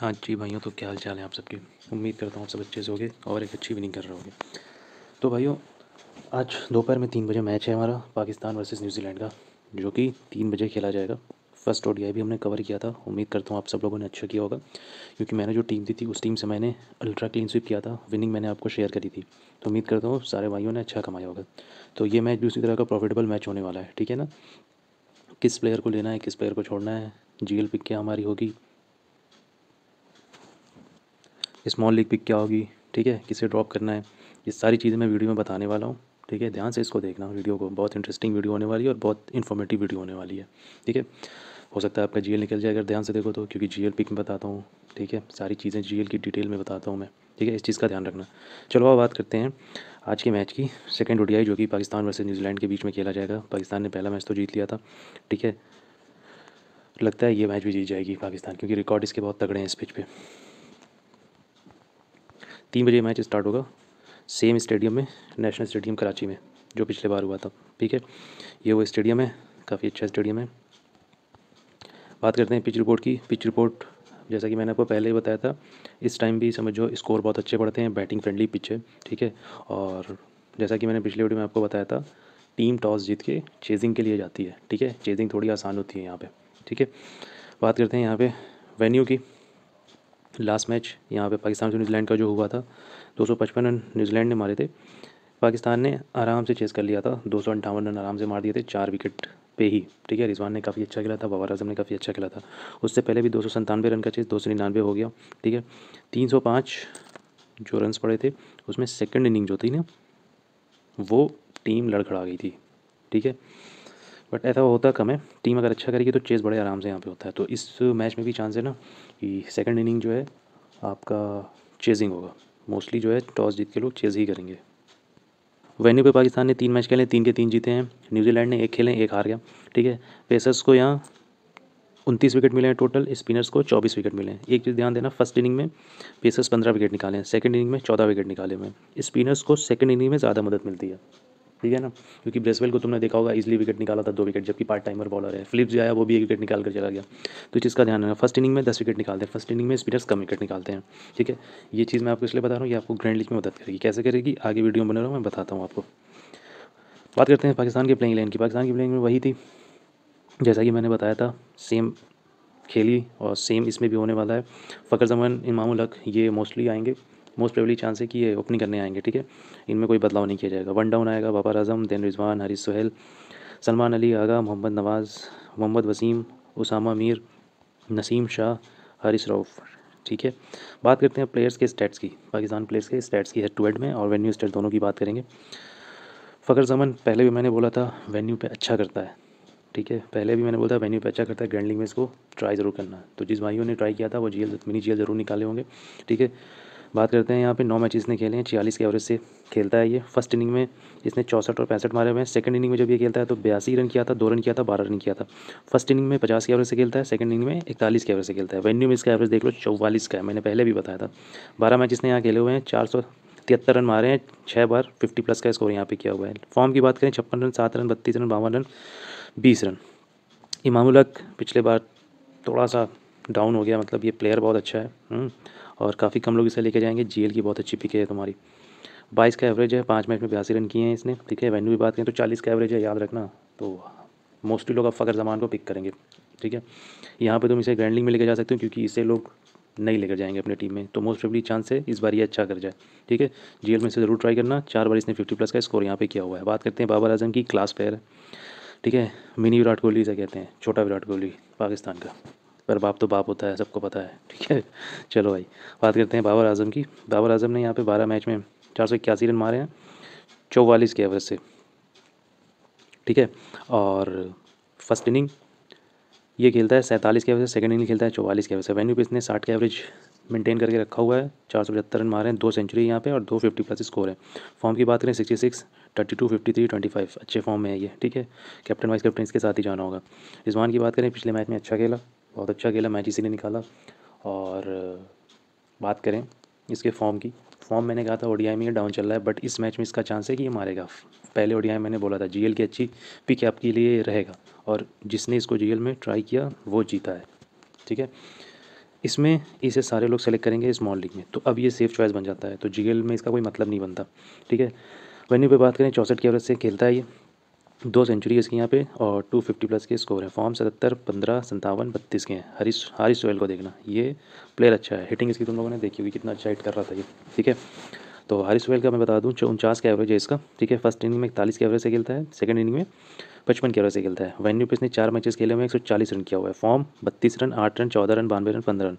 हाँ जी भाइयों तो क्या हाल चाल है आप सबकी उम्मीद करता हूँ आप सब अच्छे से होगे और एक अच्छी विनिंग कर रहे होगे तो भाइयों आज दोपहर में तीन बजे मैच है हमारा पाकिस्तान वर्सेस न्यूजीलैंड का जो कि तीन बजे खेला जाएगा फर्स्ट ओ भी हमने कवर किया था उम्मीद करता हूँ आप सब लोगों ने अच्छा किया होगा क्योंकि मैंने जो टीम दी थी उस टीम से मैंने अल्ट्रा क्लीन स्वीप किया था विनिंग मैंने आपको शेयर करी थी तो उम्मीद करता हूँ सारे भाइयों ने अच्छा कमाया होगा तो ये मैच भी उसी तरह का प्रॉफिटेबल मैच होने वाला है ठीक है ना किस प्लेयर को लेना है किस प्लेयर को छोड़ना है जी एल पिक क्या हमारी होगी स्मॉल लीग पिक क्या होगी ठीक है किसे ड्रॉप करना है ये सारी चीज़ें मैं वीडियो में बताने वाला हूँ ठीक है ध्यान से इसको देखना वीडियो को बहुत इंटरेस्टिंग वीडियो होने वाली है और बहुत इन्फॉर्मेटिव वीडियो होने वाली है ठीक है हो सकता है आपका जीएल निकल जाए अगर ध्यान से देखो तो क्योंकि जीएल पिक में बताता हूँ ठीक है सारी चीज़ें जीएल की डिटेल में बताता हूँ मैं ठीक है इस चीज़ का ध्यान रखना चलो अब बात करते हैं आज के मैच की सेकेंड ओडीआई जो कि पाकिस्तान वर्सेज न्यूजीलैंड के बीच में खेला जाएगा पाकिस्तान ने पहला मैच तो जीत लिया था ठीक है लगता है ये मैच भी जीत जाएगी पाकिस्तान क्योंकि रिकॉर्ड इसके बहुत तगड़े हैं इस पिच पर तीन बजे मैच स्टार्ट होगा सेम स्टेडियम में नेशनल स्टेडियम कराची में जो पिछले बार हुआ था ठीक है ये वो स्टेडियम है काफ़ी अच्छा स्टेडियम है बात करते हैं पिच रिपोर्ट की पिच रिपोर्ट जैसा कि मैंने आपको पहले ही बताया था इस टाइम भी समझो स्कोर बहुत अच्छे पड़ते हैं बैटिंग फ्रेंडली पिच है ठीक है और जैसा कि मैंने पिछले वीडियो में आपको बताया था टीम टॉस जीत के चेजिंग के लिए जाती है ठीक है चेजिंग थोड़ी आसान होती है यहाँ पर ठीक है बात करते हैं यहाँ पर वेन्यू की लास्ट मैच यहाँ पे पाकिस्तान से न्यूजीलैंड का जो हुआ था दो सौ पचपन रन न्यूजीलैंड ने मारे थे पाकिस्तान ने आराम से चेस कर लिया था दो सौ रन आराम से मार दिए थे चार विकेट पे ही ठीक है रिजवान ने काफ़ी अच्छा खेला था बाबर आजम ने काफ़ी अच्छा खेला था उससे पहले भी दो सौ रन का चेस दो सौ निन्यानवे हो गया ठीक है तीन सौ पाँच जो रन्स पड़े थे उसमें सेकेंड इनिंग जो थी ना वो टीम लड़खड़ा गई थी ठीक है बट ऐसा होता कम है टीम अगर अच्छा करेगी तो चेस बड़े आराम से यहाँ पे होता है तो इस मैच में भी चांस है ना कि सेकेंड इनिंग जो है आपका चेजिंग होगा मोस्टली जो है टॉस जीत के लोग चेज ही करेंगे वेन्यू पे पाकिस्तान ने तीन मैच खेले तीन के तीन जीते हैं न्यूजीलैंड ने एक खेले एक हार गया ठीक है पेसर्स को यहाँ उनतीस विकेट मिले हैं टोटल स्पिनर्स को चौबीस विकेट मिले हैं एक चीज़ ध्यान देना फर्स्ट इनिंग में पेसर्स पंद्रह विकेट निकाले हैं सेकेंड इनिंग में चौदह विकेट निकाले हुए हैं स्पिनर्स को सेकेंड इनिंग में ज़्यादा मदद मिलती है ठीक है ना क्योंकि ब्रेसवेल को तुमने देखा होगा इजली विकेट निकाला था दो विकेट जबकि पार्ट टाइमर बॉलर है फिलिप्स जो आया वो भी एक विकेट निकाल कर चला गया तो चीज़ का ध्यान रखना फर्स्ट इनिंग में दस विकेट निकालते हैं फर्स्ट इनिंग में स्पिनर्स कम विकेट निकालते हैं ठीक है ये चीज़ मैं आपको इसलिए बता रहा हूँ ये आपको ग्रैंड लीग में मदद करेगी कैसे करेगी आगे वीडियो बना रहा हूँ मैं बताता हूँ आपको बात करते हैं पाकिस्तान के प्लेइंग लाइन की पाकिस्तान की प्लेइंग में वही थी जैसा कि मैंने बताया था सेम खेली और सेम इसमें भी होने वाला है फ़खर जमान इमाम ये मोस्टली आएंगे मोस्ट प्रेवली चांस है कि ये ओपनिंग करने आएंगे ठीक है इनमें कोई बदलाव नहीं किया जाएगा वन डाउन आएगा बाबर आजम दैन रिजवान हरीश सुहेल सलमान अली आगा मोहम्मद नवाज़ मोहम्मद वसीम उसामा मीर नसीम शाह हरीश रऊफ़ ठीक है बात करते हैं प्लेयर्स के स्टैट्स की पाकिस्तान प्लेयर्स के स्टैट्स की हेड टू हेड में और वेन्यू स्टेट दोनों की बात करेंगे फ़खर जमन पहले भी मैंने बोला था वेन्यू पे अच्छा करता है ठीक है पहले भी मैंने बोला था वेन्यू पे अच्छा करता है ग्रैंड में इसको ट्राई ज़रूर करना तो जिस भाइयों ने ट्राई किया था वो जेल मिनी जेल ज़रूर निकाले होंगे ठीक है बात करते हैं यहाँ पे नौ मैच इसने खेले हैं छियालीस के एवरेज से खेलता है ये फर्स्ट इनिंग में इसने चौसठ और पैंसठ मारे हुए हैं सेकंड इनिंग में जब ये खेलता है तो बयासी रन किया था दो रन किया था बारह रन किया था फर्स्ट इनिंग में पचास के एवरेज से खेलता है सेकंड इनिंग में इकतालीस के एवरेज से खेलता है वेन्यू में इसका एवरेज देख लो चौवालीस का है मैंने पहले भी बताया था बारह मैच इसने यहाँ खेले हुए हैं चार सौ तिहत्तर रन मारे हैं छः बार फिफ्टी प्लस का स्कोर यहाँ पे किया हुआ है फॉर्म की बात करें छप्पन रन सात रन बत्तीस रन बावन रन बीस रन इमामुलक पिछले बार थोड़ा सा डाउन हो गया मतलब ये प्लेयर बहुत अच्छा है हम्म। और काफ़ी कम लोग इसे लेके जाएंगे जी की बहुत अच्छी पिक है तुम्हारी बाईस का एवरेज है पाँच मैच में बयासी रन किए हैं इसने ठीक है वेन्यू भी बात करें तो चालीस का एवरेज है याद रखना तो मोस्टली लोग अब फ़खर जमान को पिक करेंगे ठीक है यहाँ पे तुम इसे ग्रैंडलिंग में लेकर जा सकते हो क्योंकि इसे लोग नहीं लेकर जाएंगे अपने टीम में तो मोस्ट प्रोबली चांस है इस बार ये अच्छा कर जाए ठीक है जी में से ज़रूर ट्राई करना चार बार इसने फिफ्टी प्लस का स्कोर यहाँ पे किया हुआ है बात करते हैं बाबर आजम की क्लास प्लेयर ठीक है मिनी विराट कोहली इसे कहते हैं छोटा विराट कोहली पाकिस्तान का पर बाप तो बाप होता है सबको पता है ठीक है चलो भाई बात करते हैं बाबर आजम की बाबर आजम ने यहाँ पे बारह मैच में चार सौ इक्यासी रन मारे हैं चौवालीस के एवरेज से ठीक है और फर्स्ट इनिंग ये खेलता है सैंतालीस के एवरेज से सेकेंड इनिंग खेलता है चौवालीस के एवरेज से वेन्यू पिस ने साठ के एवरेज मेंटेन करके रखा हुआ है चार सौ पचहत्तर रन मारे हैं दो सेंचुरी यहाँ पे और दो फिफ्टी प्लस स्कोर है फॉर्म की बात करें sixty six thirty two fifty three twenty five अच्छे फॉर्म में है ये ठीक है कैप्टन वाइस कैप्टन इसके साथ ही जाना होगा रिजवान की बात करें पिछले मैच में अच्छा खेला बहुत अच्छा खेला मैच इसीलिए निकाला और बात करें इसके फॉर्म की फॉर्म मैंने कहा था ओडीआई में ये डाउन चल रहा है बट इस मैच में इसका चांस है कि ये मारेगा पहले ओडीआई मैंने बोला था जीएल की अच्छी पिक आपके लिए रहेगा और जिसने इसको जीएल में ट्राई किया वो जीता है ठीक है इसमें इसे सारे लोग सेलेक्ट करेंगे स्मॉल लीग में तो अब ये सेफ चॉइस बन जाता है तो जी में इसका कोई मतलब नहीं बनता ठीक है वेन्यू पर बात करें चौंसठ की एवरेज से खेलता है ये दो सेंचुरी इसकी यहाँ पे और टू फिफ्टी प्लस के स्कोर है फॉर्म सतहत्तर पंद्रह संतावन बत्तीस के हैं हरीश हारिश सोहेल को देखना ये प्लेयर अच्छा है हिटिंग इसकी तुम लोगों ने देखी हुई कितना अच्छा हिट कर रहा था ये ठीक है तो हरीश सोहेल का मैं बता दूँ उनचास का एवरेज है इसका ठीक है फर्स्ट इनिंग में इकतालीस के एवरेज से खेलता है सेकंड इनिंग में पचपन के एवरेज से खेलता है वेन्यू पिस ने चार मैचेस खेले हुए एक सौ चालीस रन किया हुआ है फॉर्म बत्तीस रन आठ रन चौदह रन बानवे रन पंद्रह रन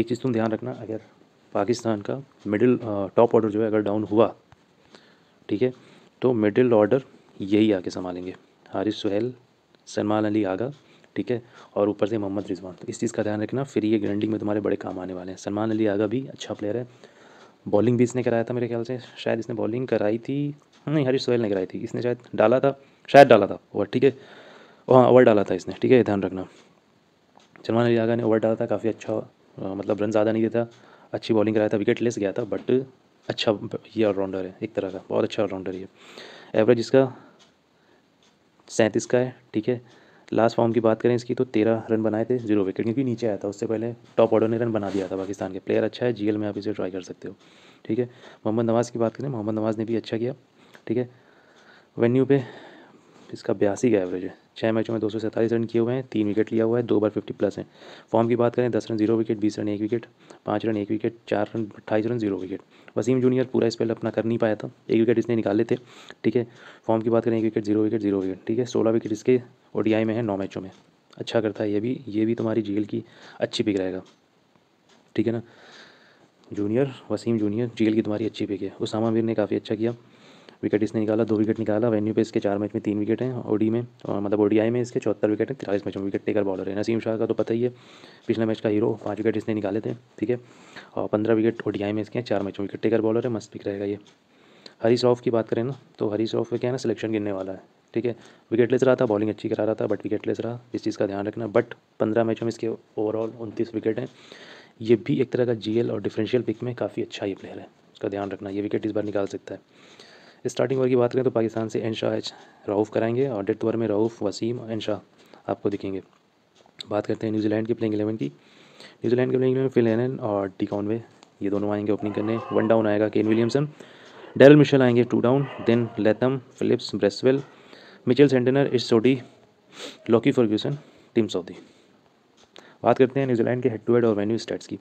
एक चीज़ तुम ध्यान रखना अगर पाकिस्तान का मिडिल टॉप ऑर्डर जो है अगर डाउन हुआ ठीक है तो मिडिल ऑर्डर यही आके संभालेंगे हारिस सुहेल सलमान अली आगा ठीक है और ऊपर से मोहम्मद रिजवान तो इस चीज़ का ध्यान रखना फिर ये ग्रैंडिंग में तुम्हारे बड़े काम आने वाले हैं सलमान अली आगा भी अच्छा प्लेयर है बॉलिंग भी इसने कराया था मेरे ख्याल से शायद इसने बॉलिंग कराई थी नहीं हरीश सोहेल ने कराई थी इसने शायद डाला था शायद डाला था ओवर ठीक है हाँ ओवर डाला था इसने ठीक है ध्यान रखना सलमान अली आगा ने ओवर डाला था काफ़ी अच्छा मतलब रन ज़्यादा नहीं देता अच्छी बॉलिंग कराया था विकेट लेस गया था बट अच्छा ये ऑलराउंडर है एक तरह का बहुत अच्छा ऑलराउंडर है एवरेज इसका सैंतीस का है ठीक है लास्ट फॉर्म की बात करें इसकी तो तेरह रन बनाए थे जीरो विकेट क्योंकि नीचे आया था उससे पहले टॉप ऑर्डर ने रन बना दिया था पाकिस्तान के प्लेयर अच्छा है जीएल में आप इसे ट्राई कर सकते हो ठीक है मोहम्मद नवाज़ की बात करें मोहम्मद नवाज़ ने भी अच्छा किया ठीक है वेन्यू पे इसका बयासी का एवरेज है छः मैचों में दो रन किए हुए हैं तीन विकेट लिया हुआ है दो बार फिफ्टी प्लस हैं फॉर्म की बात करें दस रन जीरो विकेट बीस रन एक विकेट पाँच रन एक विकेट चार रन अट्ठाईस run zero wicket Wasim junior पूरा स्पेल अपना कर नहीं पाया था एक विकेट इसने निकाले थे ठीक है फॉर्म की बात करें एक wicket zero wicket zero wicket ठीक है सोलह विकेट इसके ओ में है नौ मैचों में अच्छा करता है ये भी ये भी तुम्हारी जेल की अच्छी पिक रहेगा ठीक है ना जूनियर वसीम जूनियर जेल की तुम्हारी अच्छी पिक है उसामा मीर ने काफ़ी अच्छा किया विकेट इसने निकाला दो विकेट निकाला वेन्यू पे इसके चार मैच में तीन विकेट हैं ओडी में और मतलब ओडीआई में इसके चौहत्तर विकेट हैं तिरालीस मैच में विकेट टेकर बॉलर है नसीम शाह का तो पता ही है पिछले मैच का हीरो पाँच विकेट इसने निकाले थे ठीक है और पंद्रह विकेट ओडीआई में इसके हैं चार मैच में विकेट टेकर बॉलर है मस्त पिक रहेगा ये हरी श्रॉफ की बात करें ना तो हरी श्रॉफ का क्या है ना सिलेक्शन गिरने वाला है ठीक है विकेट लेस रहा था बॉलिंग अच्छी करा रहा था बट विकेट लेस रहा इस चीज़ का ध्यान रखना बट पंद्रह मैचों में इसके ओवरऑल उनतीस विकेट हैं ये भी एक तरह का जीएल और डिफरेंशियल पिक में काफ़ी अच्छा ये प्लेयर है उसका ध्यान रखना ये विकेट इस बार निकाल सकता है स्टार्टिंग ओवर की बात करें तो पाकिस्तान से शाह एच राउफ कराएंगे और डेथ ओवर में राउफ वसीम और एनशाह आपको दिखेंगे बात करते हैं न्यूजीलैंड के प्लेइंग एलेवन की न्यूजीलैंड के प्लेइंग एलेवन फिल और टी कॉनवे ये दोनों आएंगे ओपनिंग करने वन डाउन आएगा केन विलियमसन डेरल मिशेल आएंगे two down then Latham Phillips Bracewell Mitchell Santner Ish Sodhi Lockie Ferguson Tim Southee बात करते हैं न्यूजीलैंड के हेड टू हेड और वेन्यू स्टेट्स की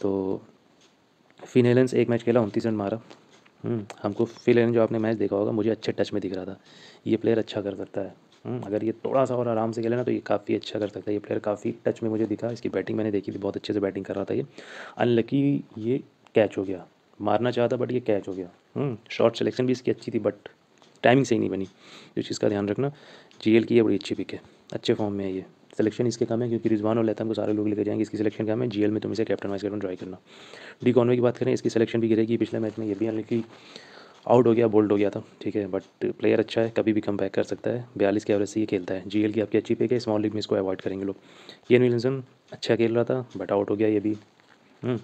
तो फिनेलेंस एक मैच खेला उनतीस रन मारा हम्म, हमको फील जो आपने मैच देखा होगा मुझे अच्छे टच में दिख रहा था ये प्लेयर अच्छा कर सकता है हम्म, अगर ये थोड़ा सा और आराम से खेले ना तो ये काफ़ी अच्छा कर सकता है ये प्लेयर काफ़ी टच में मुझे दिखा इसकी बैटिंग मैंने देखी थी बहुत अच्छे से बैटिंग कर रहा था ये अनलकी ये कैच हो गया मारना चाहता बट ये कैच हो गया शॉर्ट हम्म, सेलेक्शन भी इसकी अच्छी थी बट टाइमिंग सही नहीं बनी इस चीज़ का ध्यान रखना जी की ये बड़ी अच्छी पिक है अच्छे फॉर्म में है ये सिलेक्शन इसके काम है क्योंकि रिजवान और लेता को सारे लोग लेकर जाएंगे इसकी सिलेक्शन काम है जीएल में तुम इसे कैप्टन वाइस कैप्टन ट्राई करना डी कॉनवे की बात करें इसकी सिलेक्शन भी गिरेगी पिछले मैच में ये भी हालांकि आउट हो गया बोल्ड हो गया था ठीक है बट प्लेयर अच्छा है कभी भी कम बैक कर सकता है बयालीस के एवरेज से ये खेलता है जीएल की आपकी अच्छी पिक है स्मॉल लीग में इसको अवॉइड करेंगे लोग ये विलियमसन अच्छा खेल रहा था बट आउट हो गया ये भी फॉर्म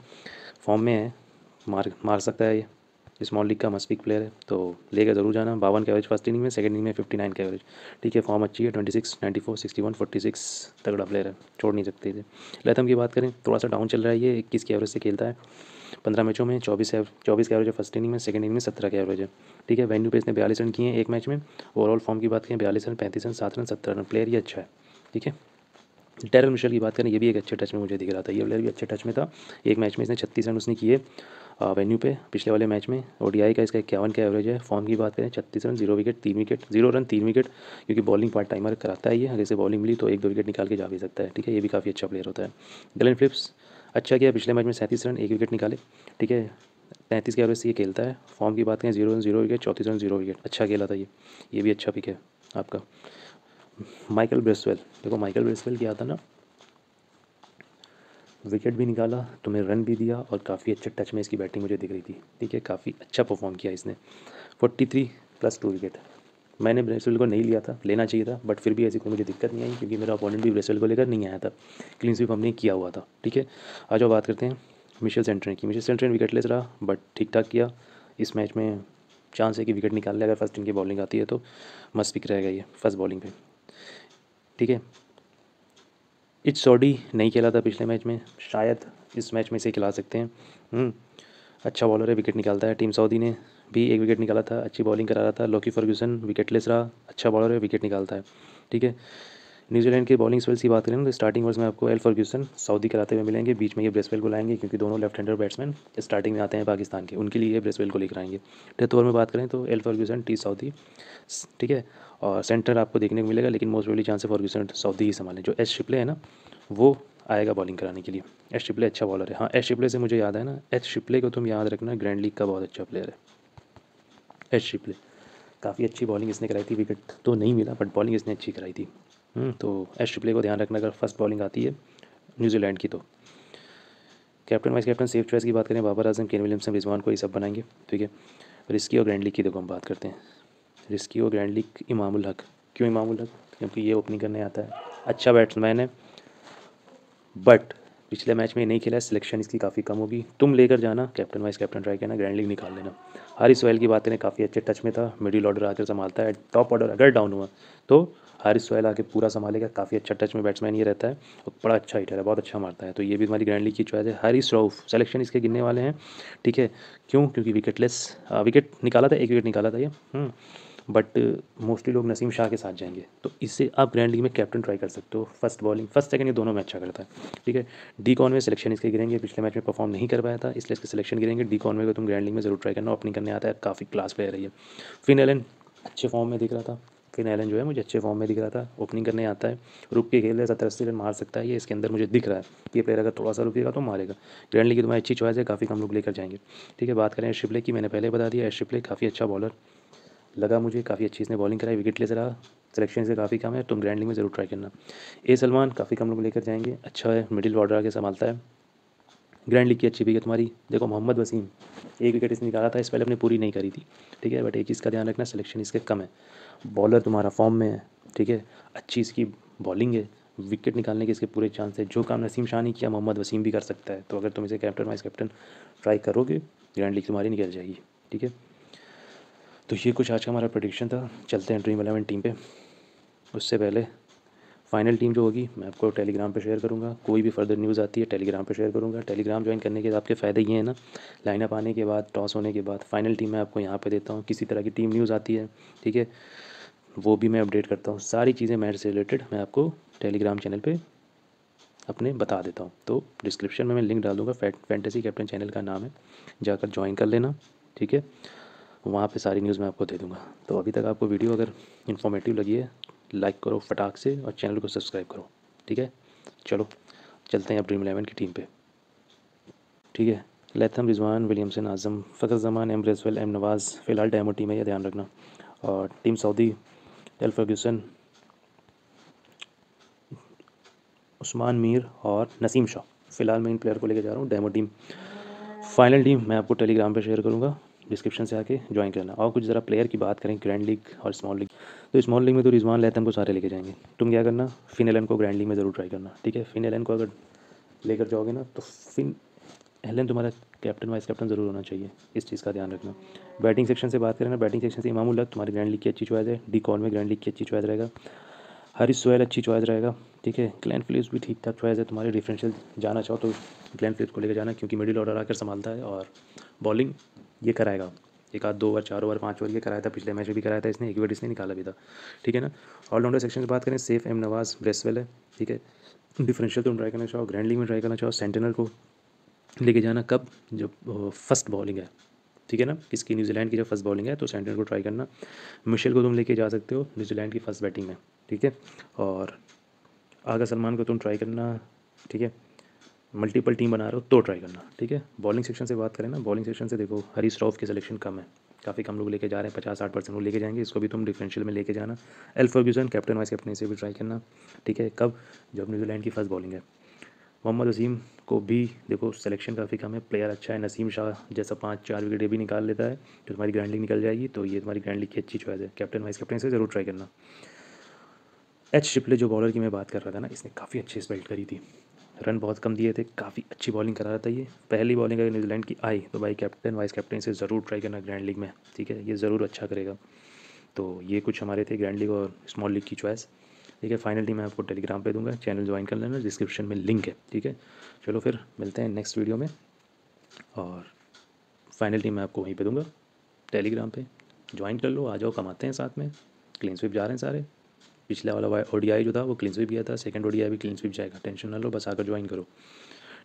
हम्म, में है मार मार सकता है ये स्मॉल लीग का मस्ट पिक प्लेयर है तो लेकर जरूर जाना बावन के फर्स्ट इनिंग में सेकंड इनिंग में फिफ्टी नाइन के एवरेज ठीक है फॉर्म अच्छी है twenty six ninety four sixty one forty six तगड़ा प्लेयर है छोड़ नहीं सकते थे लेथम की बात करें थोड़ा सा डाउन चल रहा है ये इक्कीस के एवरेज से खेलता है पंद्रह मैचों में चौबीस चौबीस के एवरेज है फर्स्ट इनिंग में सेकंड इनिंग में सत्रह के एवरेज है ठीक है वेन्यू पे इसने बयालीस रन किए हैं एक मैच में ओवरऑल फॉर्म की बात करें बयालीस रन पैंतीस रन सात रन सत्रह रन प्लेयर ये अच्छा है ठीक है डेरल मिशेल की बात करें ये भी एक अच्छे टच में मुझे दिख रहा था ये प्लेयर भी अच्छे टच में था एक मैच में इसने छत्तीस रन उसने किए वेन्यू पे पिछले वाले मैच में ओ का इसका इक्यावन का एवरेज है फॉर्म की बात करें छत्तीस रन जीरो विकेट तीन विकेट जीरो रन तीन विकेट क्योंकि बॉलिंग पार्ट टाइमर कराता है ये अगर इसे बॉलिंग मिली तो एक दो विकेट निकाल के जा भी सकता है ठीक है ये भी काफ़ी अच्छा प्लेयर होता है गलन फिलिप्स अच्छा किया पिछले मैच में सैंतीस रन एक विकेट निकाले ठीक है पैंतीस के एवरेज से ये खेलता है फॉर्म की बात करें जीरो रन जीरो विकेट चौंतीस रन जीरो विकेट अच्छा खेला था ये ये भी अच्छा पिक है आपका माइकल ब्रेसवेल देखो माइकल ब्रेसवेल क्या था ना विकेट भी निकाला तुम्हें रन भी दिया और काफ़ी अच्छे टच में इसकी बैटिंग मुझे दिख रही थी ठीक है काफ़ी अच्छा परफॉर्म किया इसने forty three plus two wicket मैंने ब्रेसवेल को नहीं लिया था लेना चाहिए था बट फिर भी ऐसी कोई मुझे दिक्कत नहीं आई क्योंकि मेरा अपोनेंट भी ब्रेसवेल को लेकर नहीं आया था क्लीन स्वीप हमने किया हुआ था ठीक है आज और बात करते हैं मिशेल सेंट्रेन की मिशेल विकेट लेस रहा बट ठीक ठाक किया इस मैच में चांस है कि विकेट निकाल ले अगर फर्स्ट इनकी बॉलिंग आती है तो मस्त पिक रहेगा ये फर्स्ट बॉलिंग पे ठीक है इच सॉडी नहीं खेला था पिछले मैच में शायद इस मैच में से खिला सकते हैं हम्म, अच्छा बॉलर है विकेट निकालता है टीम सऊदी ने भी एक विकेट निकाला था अच्छी बॉलिंग करा रहा था लॉकी फर्ग्यूसन विकेटलेस रहा अच्छा बॉलर है विकेट निकालता है ठीक है न्यूजीलैंड के बॉलिंग स्पेल्स की बात करें तो स्टार्टिंग ओवर्स में आपको एल फर्ग्यूसन सऊदी कराते हुए मिलेंगे बीच में ये ब्रेसवेल को लाएंगे क्योंकि दोनों लेफ्ट हैंडर बैट्समैन स्टार्टिंग में आते हैं पाकिस्तान के उनके लिए ब्रेसवेल को लेकर आएंगे डेथ ओवर में बात करें तो एल फर्ग्यूसन टी सऊदी ठीक है और सेंटर आपको देखने को मिलेगा लेकिन मोस्ट वेली चांस फॉर्ग्यूसन फर्ग्यूसन सऊदी ही संभालें जो एस शिपले है ना वो आएगा बॉलिंग कराने के लिए एस शिपले अच्छा बॉलर है हाँ एस शिपले से मुझे याद है ना एस शिपले को तुम याद रखना ग्रैंड लीग का बहुत अच्छा प्लेयर है एस शिपले काफ़ी अच्छी बॉलिंग इसने कराई थी विकेट तो नहीं मिला बट बॉलिंग इसने अच्छी कराई थी हम्म। तो एश ट्रिप्ले को ध्यान रखना अगर फर्स्ट बॉलिंग आती है न्यूजीलैंड की तो captain vice captain safe choice की बात करें बाबर आजम केन विलियमसन रिजवान को ये सब बनाएंगे ठीक है रिस्की और ग्रैंड लीग की देखो हम बात करते हैं रिस्की और ग्रैंड लीग इमामुल हक क्यों इमामुल हक क्योंकि ये ओपनिंग करने आता है अच्छा बैट्समैन है बट पिछले मैच में नहीं खेला है सिलेक्शन इसकी काफ़ी कम होगी तुम लेकर जाना कैप्टन वाइस कैप्टन ट्राई करना ग्रैंड लीग निकाल लेना हारिस सोहेल की बातें काफ़ी अच्छे टच में था मिडिल ऑर्डर आकर संभालता है टॉप ऑर्डर अगर डाउन हुआ तो हारिस सोहेल आके पूरा संभालेगा काफ़ी अच्छा टच में बैट्समैन ये रहता है और बड़ा अच्छा हिटर है बहुत अच्छा मारता है तो ये भी हमारी ग्रैंड लीग की चॉइस है हारिस रोफ़ सेलेक्शन इसके गिनने वाले हैं ठीक है क्यों क्योंकि विकेटलेस विकेट निकाला था एक विकेट निकाला था ये हम्म। बट मोस्टली uh, लोग नसीम शाह के साथ जाएंगे तो इससे आप ग्रैंड लीग में कैप्टन ट्राई कर सकते हो फर्स्ट बॉलिंग फर्स्ट सेकंड ये दोनों में अच्छा करता है ठीक है डी कॉन में सिलेक्शन इसके गिरेंगे पिछले मैच में परफॉर्म नहीं कर पाया था इसलिए इसके सिलेक्शन गिरेंगे डी कॉन में तुम ग्रैंड लीग में जरूर ट्राई करना ओपनिंग करने आता है काफ़ी क्लास प्लेयर है फिन एलन अच्छे फॉर्म में दिख रहा था फिन एलन जो है मुझे अच्छे फॉर्म में दिख रहा था ओपनिंग करने आता है रुक के खेल रहे सत्तर अस्सी रन मार सकता है ये इसके अंदर मुझे दिख रहा है ये प्लेयर अगर थोड़ा सा रुकेगा तो मारेगा ग्रैंड लीग की तुम्हारी अच्छी चॉइस है काफ़ी कम लोग लेकर जाएंगे ठीक है बात करें शिपले की मैंने पहले बता दिया शिपले काफ़ी अच्छा बॉलर लगा मुझे काफ़ी अच्छी इसने बॉलिंग कराई विकेट ले जरा सिलेक्शन से काफ़ी कम है तुम ग्रैंड में ज़रूर ट्राई करना ए सलमान काफ़ी कम लोग लेकर जाएंगे अच्छा है मिडिल ऑर्डर आगे संभालता है ग्रैंड लीग की अच्छी भी है तुम्हारी देखो मोहम्मद वसीम एक विकेट इसने निकाला था इस पहले अपने पूरी नहीं करी थी ठीक है बट एक चीज़ का ध्यान रखना सिलेक्शन इसके कम है बॉलर तुम्हारा फॉर्म में है ठीक है अच्छी इसकी बॉलिंग है विकेट निकालने के इसके पूरे चांस है जो काम नसीम शाह ने किया मोहम्मद वसीम भी कर सकता है तो अगर तुम इसे कैप्टन वाइस कैप्टन ट्राई करोगे ग्रैंड लीग तुम्हारी निकल जाएगी ठीक है तो ये कुछ आज का हमारा प्रडिक्शन था चलते हैं ड्रीम एलेवन टीम पे उससे पहले फाइनल टीम जो होगी मैं आपको टेलीग्राम पे शेयर करूँगा कोई भी फर्दर न्यूज़ आती है टेलीग्राम पे शेयर करूँगा टेलीग्राम ज्वाइन करने के आपके फ़ायदे ये हैं ना लाइनअप आने के बाद टॉस होने के बाद फाइनल टीम मैं आपको यहाँ पर देता हूँ किसी तरह की टीम न्यूज़ आती है ठीक है वो भी मैं अपडेट करता हूँ सारी चीज़ें मैच से रिलेटेड मैं आपको टेलीग्राम चैनल पर अपने बता देता हूँ तो डिस्क्रिप्शन में मैं लिंक डालूँगा फैंटेसी कैप्टन चैनल का नाम है जाकर ज्वाइन कर लेना ठीक है वहाँ पे सारी न्यूज़ मैं आपको दे दूँगा तो अभी तक आपको वीडियो अगर इन्फॉर्मेटिव लगी है लाइक करो फटाक से और चैनल को सब्सक्राइब करो ठीक है चलो चलते हैं अब ड्रीम इलेवन की टीम पर ठीक है Latham Rizwan Williamson Azam Fakhar Zaman M Bracewell M Nawaz फ़िलहाल डैमो टीम है यह ध्यान रखना और team Southee L Ferguson Usman Mir और नसीम शाह फ़िलहाल मैं इन प्लेयर को लेकर जा रहा हूँ डैमो टीम फाइनल टीम मैं आपको टेलीग्राम पर शेयर करूँगा डिस्क्रिप्शन से आके ज्वाइन करना और कुछ ज़रा प्लेयर की बात करें ग्रैंड लीग और स्मॉल लीग तो स्मॉल लीग में तो रिजवान लेतम को सारे लेके जाएंगे तुम क्या करना फिन एलन को ग्रैंड लीग में ज़रूर ट्राई करना ठीक है फिन एलन को अगर लेकर जाओगे ना तो फिन एलन तुम्हारा कैप्टन वाइस कैप्टन ज़रूर होना चाहिए इस चीज़ का ध्यान रखना बैटिंग सेक्शन से बात करें ना बैटिंग सेक्शन से इमामुल्ला तुम्हारे ग्रैंड लीग की अच्छी चॉइस है डी कॉन में ग्रैंड लीग की अच्छी चॉइस रहेगा हरी सोयल अच्छी चॉइस रहेगा ठीक है ग्लैन फिलिप्स भी ठीक ठाक चॉइस है तुम्हारे डिफरेंशियल जाना चाहो तो ग्लैन फिलिप्स को लेकर जाना क्योंकि मिडिल ऑर्डर आकर संभालता है और बॉलिंग ये कराएगा एक आध दो ओवर चार ओवर पाँच ओवर ये कराया था पिछले मैच में भी कराया था इसने एक विकेट इसने निकाला भी था ठीक है ना ऑलराउंडर सेक्शन से बात करें सेफ एम नवाज ब्रेसवेल है ठीक है डिफरेंशियल तुम ट्राई करना चाहो ग्रैंड लीग में ट्राई करना चाहो सेंटनर को लेके जाना कब जब फर्स्ट बॉलिंग है ठीक है ना इसकी न्यूजीलैंड की जब फर्स्ट बॉलिंग है तो सेंटनर को ट्राई करना मिशेल को तुम लेके जा सकते हो न्यूजीलैंड की फर्स्ट बैटिंग में ठीक है और आगा सलमान को तुम ट्राई करना ठीक है मल्टीपल टीम बना रहे हो तो ट्राई करना ठीक है बॉलिंग सेक्शन से बात करें ना बॉलिंग सेक्शन से देखो हरी श्रॉफ के सिलेक्शन कम है काफ़ी कम लोग लेके जा रहे हैं पचास साठ परसेंट लोग लेके जाएंगे इसको भी तुम डिफरेंशियल में लेके जाना एल्फर्ग्यूसन कैप्टन वाइस कैप्टन से भी ट्राई करना ठीक है कब जब न्यूजीलैंड की फर्स्ट बॉलिंग है मोहम्मद वसीम को भी देखो सिलेक्शन काफ़ी कम है प्लेयर अच्छा है नसीम शाह जैसा पाँच चार विकेट भी निकाल लेता है तो तुम्हारी ग्रैंड लीग निकल जाएगी तो ये तुम्हारी ग्रैंड लीग की अच्छी चॉइस है कैप्टन वाइस कैप्टन से ज़रूर ट्राई करना एच शिपले जो बॉलर की मैं बात कर रहा था ना इसने काफ़ी अच्छी स्पेल्ट करी थी रन बहुत कम दिए थे काफ़ी अच्छी बॉलिंग करा रहा था ये पहली बॉलिंग अगर न्यूजीलैंड की आई तो भाई कैप्टन वाइस कैप्टन से ज़रूर ट्राई करना ग्रैंड लीग में ठीक है ये ज़रूर अच्छा करेगा तो ये कुछ हमारे थे ग्रैंड लीग और स्मॉल लीग की चॉइस ठीक है फाइनली मैं आपको टेलीग्राम पे दूंगा चैनल ज्वाइन कर लेना डिस्क्रिप्शन में लिंक है ठीक है चलो फिर मिलते हैं नेक्स्ट वीडियो में और फाइनली मैं आपको वहीं पे दूंगा टेलीग्राम पे ज्वाइन कर लो आ जाओ कमाते हैं साथ में क्लीन स्विप जा रहे हैं सारे पिछला वाला वाई ओ जो था वो क्लीन स्वीप गया था सेकंड ओ भी क्लीन स्वीप जाएगा टेंशन ना लो बस आकर ज्वाइन करो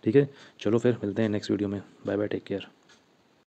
ठीक है चलो फिर मिलते हैं नेक्स्ट वीडियो में बाय बाय टेक केयर